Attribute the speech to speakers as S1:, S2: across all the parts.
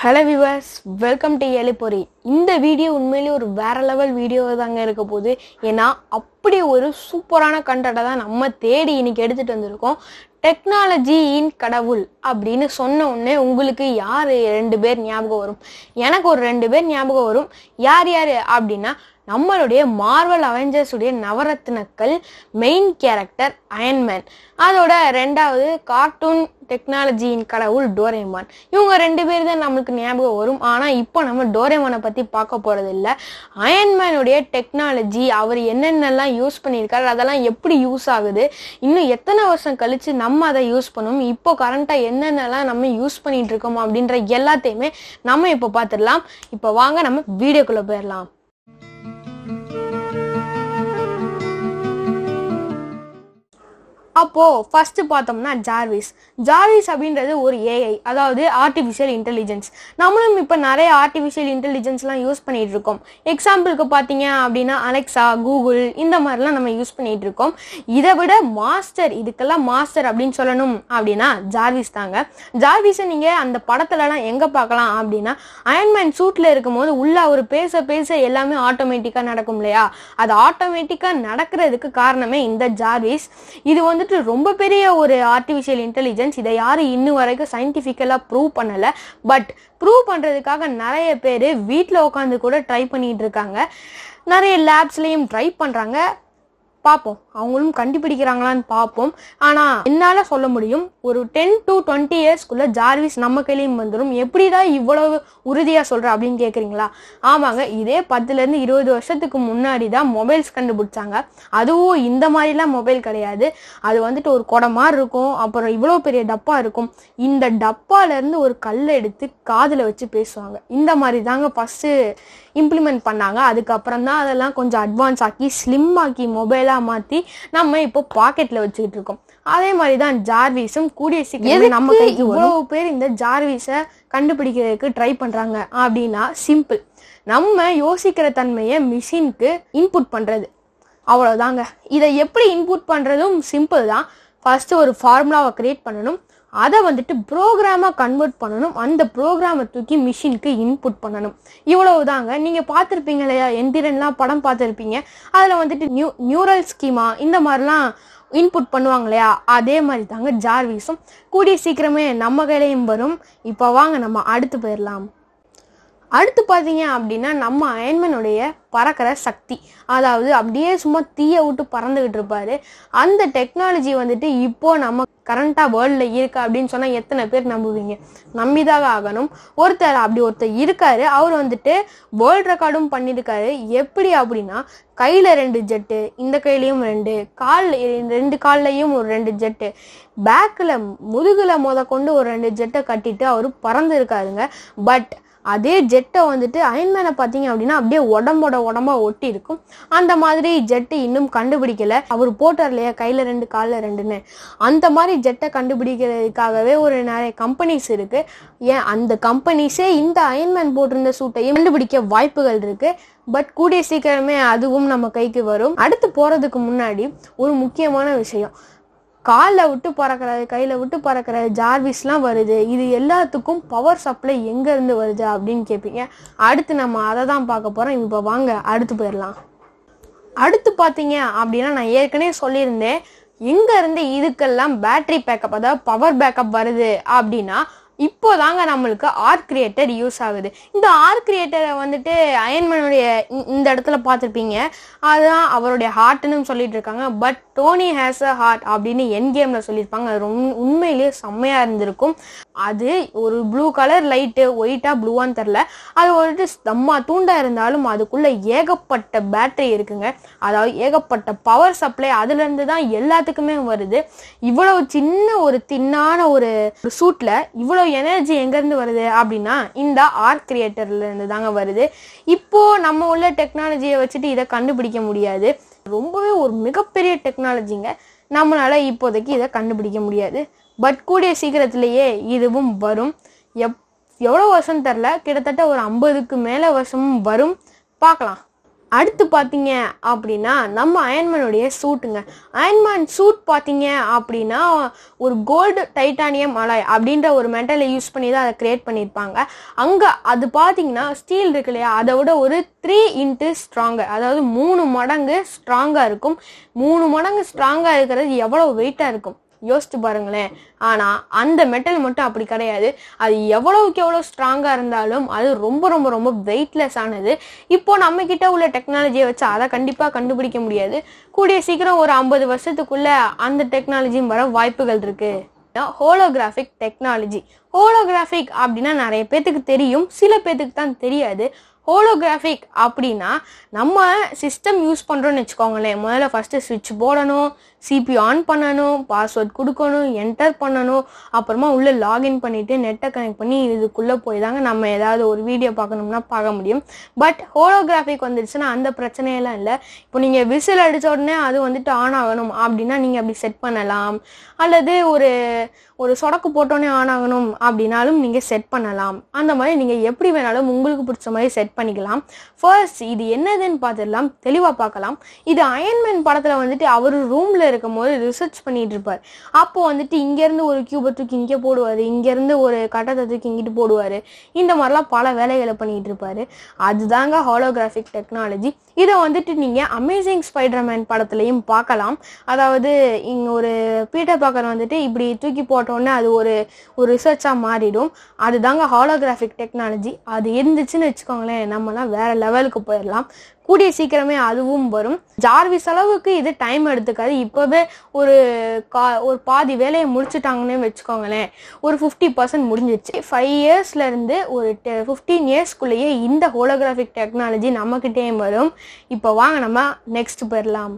S1: Hello viewers welcome to எலிப்பொறி இந்த video உண்மையிலேயே ஒரு வேற லெவல் வீடியோ தாங்க இருக்க போகுது ஏன்னா அப்படி ஒரு சூப்பரான கண்டென்ட்டை தான் நம்ம தேடி இன்னைக்கு எடுத்துகிட்டு வந்திருக்கோம் இன் கடவுள் அப்படின்னு சொன்ன உடனே உங்களுக்கு யார் ரெண்டு பேர் ஞாபகம் வரும் எனக்கு ஒரு ரெண்டு பேர் ஞாபகம் வரும் யார் யார் அப்படின்னா நம்மளுடைய மார்வல் அவெஞ்சர்ஸுடைய நவரத்னக்கள் மெயின் கேரக்டர் அயன்மேன் அதோட ரெண்டாவது கார்ட்டூன் டெக்னாலஜியின் கடவுள் டோரேமான் இவங்க ரெண்டு பேர் தான் நம்மளுக்கு ஞாபகம் வரும் ஆனால் இப்போ நம்ம டோரேமானை பற்றி பார்க்க போகிறது இல்லை அயன்மேனுடைய டெக்னாலஜி அவர் என்னென்னலாம் யூஸ் பண்ணியிருக்காரு அதெல்லாம் எப்படி யூஸ் ஆகுது இன்னும் எத்தனை வருஷம் கழித்து நம்ம அதை யூஸ் பண்ணும் இப்போ கரண்ட்டாக என்னென்னலாம் நம்ம யூஸ் பண்ணிகிட்டு இருக்கோம் அப்படின்ற எல்லாத்தையுமே நம்ம இப்போ பார்த்துடலாம் இப்போ வாங்க நம்ம வீடியோக்குள்ளே போயிடலாம் Thank you. அப்போது ஃபஸ்ட்டு பார்த்தோம்னா ஜார்விஸ் ஜார்விஸ் அப்படின்றது ஒரு ஏஐ அதாவது ஆர்டிஃபிஷியல் இன்டெலிஜென்ஸ் நம்மளும் இப்போ நிறைய ஆர்டிஃபிஷியல் இன்டெலிஜென்ஸ்லாம் யூஸ் பண்ணிகிட்டு இருக்கோம் எக்ஸாம்பிளுக்கு பார்த்தீங்க அப்படின்னா அலெக்ஸா கூகுள் இந்த மாதிரிலாம் நம்ம யூஸ் பண்ணிகிட்டு இருக்கோம் இதை விட மாஸ்டர் இதுக்கெல்லாம் மாஸ்டர் அப்படின்னு சொல்லணும் அப்படின்னா ஜார்விஸ் தாங்க ஜார்விஸை நீங்கள் அந்த படத்துலலாம் எங்கே பார்க்கலாம் அப்படின்னா அயன்மேன் சூட்டில் இருக்கும்போது உள்ள அவர் பேச பேச எல்லாமே ஆட்டோமேட்டிக்காக நடக்கும் இல்லையா அது ஆட்டோமேட்டிக்காக நடக்கிறதுக்கு காரணமே இந்த ஜார்விஸ் இது வந்து வந்துட்டு ரொம்ப பெரிய ஒரு ஆர்டிஃபிஷியல் இன்டெலிஜென்ஸ் இதை யாரும் இன்னும் வரைக்கும் சயின்டிஃபிக்கலாக ப்ரூவ் பண்ணலை பட் ப்ரூவ் பண்ணுறதுக்காக நிறைய பேர் வீட்டில் உட்காந்து கூட ட்ரை பண்ணிகிட்டு இருக்காங்க நிறைய லேப்ஸ்லேயும் ட்ரை பண்ணுறாங்க பார்ப்போம் அவங்களும் கண்டுபிடிக்கிறாங்களான்னு பார்ப்போம் ஆனால் என்னால் சொல்ல முடியும் ஒரு டென் டு டுவெண்ட்டி இயர்ஸ்க்குள்ளே ஜார்விஸ் நம்ம கையிலையும் வந்துடும் எப்படி தான் இவ்வளவு உறுதியாக சொல்கிற அப்படின்னு கேட்குறீங்களா ஆமாங்க இதே பத்துலேருந்து இருபது வருஷத்துக்கு முன்னாடி தான் மொபைல்ஸ் கண்டுபிடிச்சாங்க அதுவும் இந்த மாதிரிலாம் மொபைல் கிடையாது அது வந்துட்டு ஒரு குடம் மாதிரி இருக்கும் அப்புறம் இவ்வளோ பெரிய டப்பா இருக்கும் இந்த டப்பாலேருந்து ஒரு கல் எடுத்து காதில் வச்சு பேசுவாங்க இந்த மாதிரி தாங்க ஃபஸ்ட்டு இம்ப்ளிமெண்ட் பண்ணாங்க அதுக்கப்புறம் தான் அதெல்லாம் கொஞ்சம் அட்வான்ஸ் ஆக்கி ஸ்லிம் ஆக்கி மொபைலாக காயாக மாற்றி நம்ம இப்போ பாக்கெட்டில் வச்சுக்கிட்டு இருக்கோம் அதே மாதிரி தான் ஜார்விஸும் கூடிய சீக்கிரம் நம்ம இவ்வளவு பேர் இந்த ஜார்விஸை கண்டுபிடிக்கிறதுக்கு ட்ரை பண்ணுறாங்க அப்படின்னா சிம்பிள் நம்ம யோசிக்கிற தன்மையை மிஷினுக்கு இன்புட் பண்ணுறது அவ்வளோதாங்க இதை எப்படி இன்புட் பண்ணுறதும் சிம்பிள் தான் ஃபஸ்ட்டு ஒரு ஃபார்முலாவை க்ரியேட் பண்ணணும் அதை வந்துட்டு ப்ரோக்ராமாக கன்வெர்ட் பண்ணணும் அந்த ப்ரோக்ராமை தூக்கி மிஷினுக்கு இன்புட் பண்ணணும் இவ்வளவு தாங்க நீங்கள் பார்த்துருப்பீங்க இல்லையா எந்திரன்லாம் படம் பார்த்துருப்பீங்க அதில் வந்துட்டு நியூ நியூரல் ஸ்கீமா இந்த மாதிரிலாம் இன்புட் பண்ணுவாங்க இல்லையா அதே மாதிரி தாங்க ஜார்வீஸும் கூடிய சீக்கிரமே நம்ம கையிலையும் வரும் இப்போ வாங்க நம்ம அடுத்து போயிடலாம் அடுத்து பார்த்தீங்க அப்படின்னா நம்ம அயன்மனுடைய பறக்கிற சக்தி அதாவது அப்படியே சும்மா தீயை விட்டு பறந்துக்கிட்டு இருப்பார் அந்த டெக்னாலஜி வந்துட்டு இப்போது நம்ம கரண்ட்டாக வேர்ல்டில் இருக்கா அப்படின்னு சொன்னால் எத்தனை பேர் நம்புவீங்க நம்பிதாக ஆகணும் ஒருத்தர் அப்படி ஒருத்தர் இருக்கார் அவர் வந்துட்டு வேர்ல்ட் ரெக்கார்டும் பண்ணியிருக்காரு எப்படி அப்படின்னா கையில் ரெண்டு ஜெட்டு இந்த கையிலையும் ரெண்டு காலில் ரெண்டு கால்லையும் ஒரு ரெண்டு ஜெட்டு பேக்கில் முதுகில் முத கொண்டு ஒரு ரெண்டு ஜெட்டை கட்டிட்டு அவர் பறந்துருக்காருங்க பட் அதே ஜெட்டை வந்துட்டு அயன்மேனை பார்த்தீங்க அப்படின்னா அப்படியே உடம்போட உடம்பா ஒட்டி இருக்கும் அந்த மாதிரி ஜெட்டு இன்னும் கண்டுபிடிக்கல அவர் போட்டார் இல்லையா கையில் ரெண்டு காலில் ரெண்டுன்னு அந்த மாதிரி ஜெட்டை கண்டுபிடிக்கிறதுக்காகவே ஒரு நிறைய கம்பெனிஸ் இருக்கு ஏன் அந்த கம்பெனிஸே இந்த அயன்மேன் போட்டிருந்த சூட்டையும் கண்டுபிடிக்க வாய்ப்புகள் இருக்கு பட் கூடிய சீக்கிரமே அதுவும் நம்ம கைக்கு வரும் அடுத்து போறதுக்கு முன்னாடி ஒரு முக்கியமான விஷயம் காலில் விட்டு பறக்கிறது கையில் விட்டு பறக்கிறது ஜார்விஸ்லாம் வருது இது எல்லாத்துக்கும் பவர் சப்ளை எங்கேருந்து வருது அப்படின்னு கேட்பீங்க அடுத்து நம்ம அதை தான் பார்க்க போகிறோம் இப்போ வாங்க அடுத்து போயிடலாம் அடுத்து பார்த்தீங்க அப்படின்னா நான் ஏற்கனவே சொல்லியிருந்தேன் எங்கேருந்து இதுக்கெல்லாம் பேட்ரி பேக்கப் அதாவது பவர் பேக்கப் வருது அப்படின்னா இப்போ தாங்க நம்மளுக்கு ஆர்ட் கிரியேட்டர் யூஸ் ஆகுது இந்த ஆர்ட் கிரியேட்டரை வந்துட்டு அயன்மனுடைய இந்த இடத்துல பார்த்துருப்பீங்க அதுதான் அவருடைய ஹார்ட்னு சொல்லிட்டு இருக்காங்க but Tony has a heart அப்படின்னு என் கேமில் சொல்லியிருப்பாங்க அது ரொம்ப உண்மையிலேயே செம்மையாக இருந்திருக்கும் அது ஒரு ப்ளூ கலர் லைட்டு ஒயிட்டாக ப்ளூவான்னு தெரில அது வந்துட்டு ஸ்தம்மா தூண்டாக இருந்தாலும் அதுக்குள்ளே ஏகப்பட்ட பேட்டரி இருக்குங்க அதாவது ஏகப்பட்ட பவர் சப்ளை அதுலேருந்து தான் எல்லாத்துக்குமே வருது இவ்வளவு சின்ன ஒரு தின்னான ஒரு சூட்டில் இவ்வளோ எனர்ஜி எங்கேருந்து வருது அப்படின்னா இந்த ஆர்ட் கிரியேட்டர்லேருந்து தாங்க வருது இப்போது நம்ம உள்ள டெக்னாலஜியை வச்சுட்டு இதை கண்டுபிடிக்க முடியாது ரொம்பவே ஒரு மிகப்பெரிய டெக்னாலஜிங்க நம்மளால் இப்போதைக்கு இதை கண்டுபிடிக்க முடியாது பட் கூடிய சீக்கிரத்திலேயே இதுவும் வரும் எப் எவ்வளோ வருஷம் தெரில கிட்டத்தட்ட ஒரு ஐம்பதுக்கு மேலே வருஷமும் வரும் பார்க்கலாம் அடுத்து பார்த்தீங்க அப்படின்னா நம்ம அயன்மேனுடைய சூட்டுங்க அயன்மேன் சூட் பார்த்தீங்க அப்படின்னா ஒரு கோல்டு டைட்டானியம் அலாய் அப்படின்ற ஒரு மெட்டலை யூஸ் பண்ணி தான் அதை க்ரியேட் பண்ணியிருப்பாங்க அங்கே அது பார்த்தீங்கன்னா ஸ்டீல் இருக்கு இல்லையா அதை விட ஒரு த்ரீ இன்ட்டு ஸ்ட்ராங்கு அதாவது மூணு மடங்கு ஸ்ட்ராங்காக இருக்கும் மூணு மடங்கு ஸ்ட்ராங்காக இருக்கிறது எவ்வளோ வெயிட்டாக இருக்கும் யோசிச்சு பாருங்களேன் ஆனால் அந்த மெட்டல் மட்டும் அப்படி கிடையாது அது எவ்வளவுக்கு எவ்வளோ ஸ்ட்ராங்காக இருந்தாலும் அது ரொம்ப ரொம்ப ரொம்ப வெயிட்லெஸ் ஆனது இப்போ நம்ம கிட்ட உள்ள டெக்னாலஜியை வச்சு அதை கண்டிப்பாக கண்டுபிடிக்க முடியாது கூடிய சீக்கிரம் ஒரு ஐம்பது வருஷத்துக்குள்ள அந்த டெக்னாலஜியும் வர வாய்ப்புகள் இருக்கு ஹோலோகிராஃபிக் டெக்னாலஜி ஹோலோகிராஃபிக் அப்படின்னா நிறைய பேத்துக்கு தெரியும் சில பேத்துக்கு தான் தெரியாது ஹோலோகிராஃபிக் அப்படின்னா நம்ம சிஸ்டம் யூஸ் பண்ணுறோன்னு வச்சுக்கோங்களேன் முதல்ல ஃபஸ்ட்டு சுவிட்ச் போடணும் சிபி ஆன் பண்ணணும் பாஸ்வேர்ட் கொடுக்கணும் என்டர் பண்ணணும் அப்புறமா உள்ளே லாகின் பண்ணிவிட்டு நெட்டை கனெக்ட் பண்ணி இதுக்குள்ளே போய் தாங்க நம்ம ஏதாவது ஒரு வீடியோ பார்க்கணும்னா பார்க்க முடியும் பட் ஹோலோகிராஃபிக் வந்துடுச்சுன்னா அந்த பிரச்சனையெல்லாம் இல்லை இப்போ நீங்கள் விசில் அடித்த உடனே அது வந்துட்டு ஆன் ஆகணும் அப்படின்னா நீங்கள் அப்படி செட் பண்ணலாம் அல்லது ஒரு ஒரு சொடக்கு போட்டோன்னே ஆன் ஆகணும் அப்படின்னாலும் நீங்கள் செட் பண்ணலாம் அந்த மாதிரி நீங்கள் எப்படி வேணாலும் உங்களுக்கு பிடிச்ச மாதிரி செட் பண்ணிக்கலாம் ஃபர்ஸ்ட் இது என்னதுன்னு பார்த்துடலாம் தெளிவாக பார்க்கலாம் இது அயன்மேன் படத்தில் வந்துட்டு அவர் ரூமில் இருக்கும்போது இருக்கும் போது ரிசர்ச் பண்ணிகிட்டு இருப்பார் அப்போது வந்துட்டு இங்கேருந்து ஒரு கியூபை தூக்கி இங்கே போடுவார் இங்கேருந்து ஒரு கட்டத்தை தூக்கி இங்கிட்டு போடுவார் இந்த மாதிரிலாம் பல வேலைகளை பண்ணிகிட்டு இருப்பார் அதுதாங்க ஹாலோகிராஃபிக் டெக்னாலஜி இதை வந்துட்டு நீங்கள் அமேசிங் ஸ்பைடர்மேன் படத்துலையும் பார்க்கலாம் அதாவது இங்கே ஒரு பீட்டர் பாக்கர் வந்துட்டு இப்படி தூக்கி போட்டோன்னே அது ஒரு ஒரு ரிசர்ச்சாக மாறிடும் அதுதாங்க ஹாலோகிராஃபிக் டெக்னாலஜி அது இருந்துச்சுன்னு வச்சுக்கோங்களேன் நம்மலாம் வேறு லெவலுக்கு போயிடலாம் கூடிய சீக்கிரமே அதுவும் வரும் ஜார்விஸ் அளவுக்கு இது டைம் எடுத்துக்காது இப்போவே ஒரு கா ஒரு பாதி வேலையை முடிச்சுட்டாங்கன்னு வச்சுக்கோங்களேன் ஒரு ஃபிஃப்டி பர்சன்ட் முடிஞ்சிச்சு ஃபைவ் இயர்ஸ்லேருந்து ஒரு டெ ஃபிஃப்டீன் இயர்ஸ்க்குள்ளேயே இந்த ஹோலோகிராஃபிக் டெக்னாலஜி நம்மக்கிட்டேயும் வரும் இப்போ வாங்க நம்ம நெக்ஸ்ட் பெறலாம்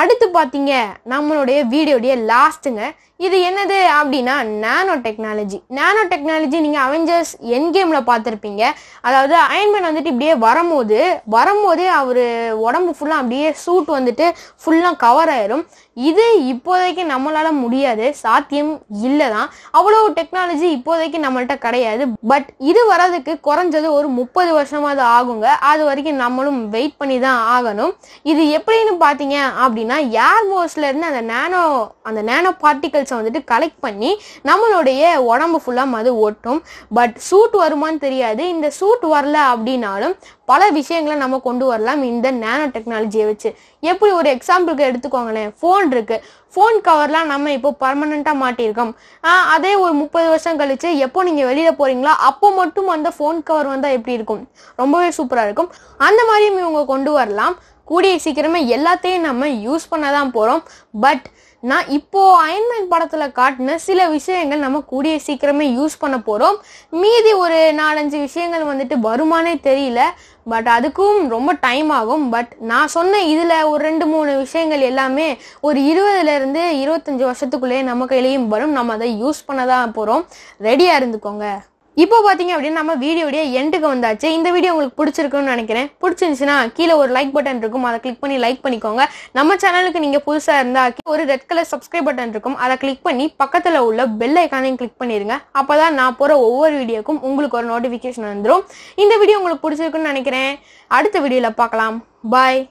S1: அடுத்து பார்த்தீங்க நம்மளுடைய வீடியோடைய லாஸ்ட்டுங்க இது என்னது அப்படின்னா நானோ டெக்னாலஜி நானோ டெக்னாலஜி நீங்கள் அவெஞ்சர்ஸ் என் கேமில் பார்த்துருப்பீங்க அதாவது அயன்மேன் வந்துட்டு இப்படியே வரும்போது வரும்போதே அவர் உடம்பு ஃபுல்லாக அப்படியே சூட் வந்துட்டு ஃபுல்லாக கவர் ஆயிரும் இது இப்போதைக்கு நம்மளால் முடியாது சாத்தியம் இல்லை தான் அவ்வளோ டெக்னாலஜி இப்போதைக்கு நம்மள்கிட்ட கிடையாது பட் இது வர்றதுக்கு குறைஞ்சது ஒரு முப்பது வருஷமாவது ஆகுங்க அது வரைக்கும் நம்மளும் வெயிட் பண்ணி தான் ஆகணும் இது எப்படின்னு பார்த்தீங்க அப்படின்னா ஏர் இருந்து அந்த நேனோ அந்த நேனோ பார்ட்டிகல்ஸை வந்துட்டு கலெக்ட் பண்ணி நம்மளுடைய உடம்பு ஃபுல்லாக அது ஒட்டும் பட் சூட் வருமானு தெரியாது இந்த சூட் வரல அப்படின்னாலும் பல விஷயங்களை நம்ம கொண்டு வரலாம் இந்த நேனோ டெக்னாலஜியை வச்சு எப்படி ஒரு எக்ஸாம்பிளுக்கு எடுத்துக்கோங்களேன் ஃபோன் இருக்கு ஃபோன் கவர்லாம் நம்ம இப்போ பர்மனண்ட்டாக மாட்டியிருக்கோம் அதே ஒரு முப்பது வருஷம் கழிச்சு எப்போ நீங்கள் வெளியில் போகிறீங்களோ அப்போ மட்டும் அந்த ஃபோன் கவர் வந்தால் எப்படி இருக்கும் ரொம்பவே சூப்பராக இருக்கும் அந்த மாதிரியும் இவங்க கொண்டு வரலாம் கூடிய சீக்கிரமே எல்லாத்தையும் நம்ம யூஸ் பண்ண தான் போகிறோம் பட் நான் இப்போ அயன்மேன் படத்துல காட்டின சில விஷயங்கள் நம்ம கூடிய சீக்கிரமே யூஸ் பண்ண போறோம் மீதி ஒரு நாலஞ்சு விஷயங்கள் வந்துட்டு வருமானே தெரியல பட் அதுக்கும் ரொம்ப டைம் ஆகும் பட் நான் சொன்ன இதில் ஒரு ரெண்டு மூணு விஷயங்கள் எல்லாமே ஒரு இருபதுலேருந்து இருபத்தஞ்சி வருஷத்துக்குள்ளேயே நம்ம கையிலையும் வரும் நம்ம அதை யூஸ் பண்ண தான் போகிறோம் ரெடியாக இருந்துக்கோங்க இப்போ பார்த்தீங்க அப்படின்னா நம்ம வீடியோடைய எண்டுக்கு வந்தாச்சு இந்த வீடியோ உங்களுக்கு பிடிச்சிருக்குன்னு நினைக்கிறேன் பிடிச்சிருந்துச்சுன்னா கீழே ஒரு லைக் பட்டன் இருக்கும் அதை கிளிக் பண்ணி லைக் பண்ணிக்கோங்க நம்ம சேனலுக்கு நீங்கள் புதுசாக இருந்தா ஒரு ரெட் கலர் சப்ஸ்கிரைப் பட்டன் இருக்கும் அதை கிளிக் பண்ணி பக்கத்தில் உள்ள பெல் ஐக்கானையும் கிளிக் பண்ணிடுங்க அப்போ தான் நான் போற ஒவ்வொரு வீடியோக்கும் உங்களுக்கு ஒரு நோட்டிஃபிகேஷன் வந்துடும் இந்த வீடியோ உங்களுக்கு பிடிச்சிருக்குன்னு நினைக்கிறேன் அடுத்த வீடியோவில் பார்க்கலாம் பாய்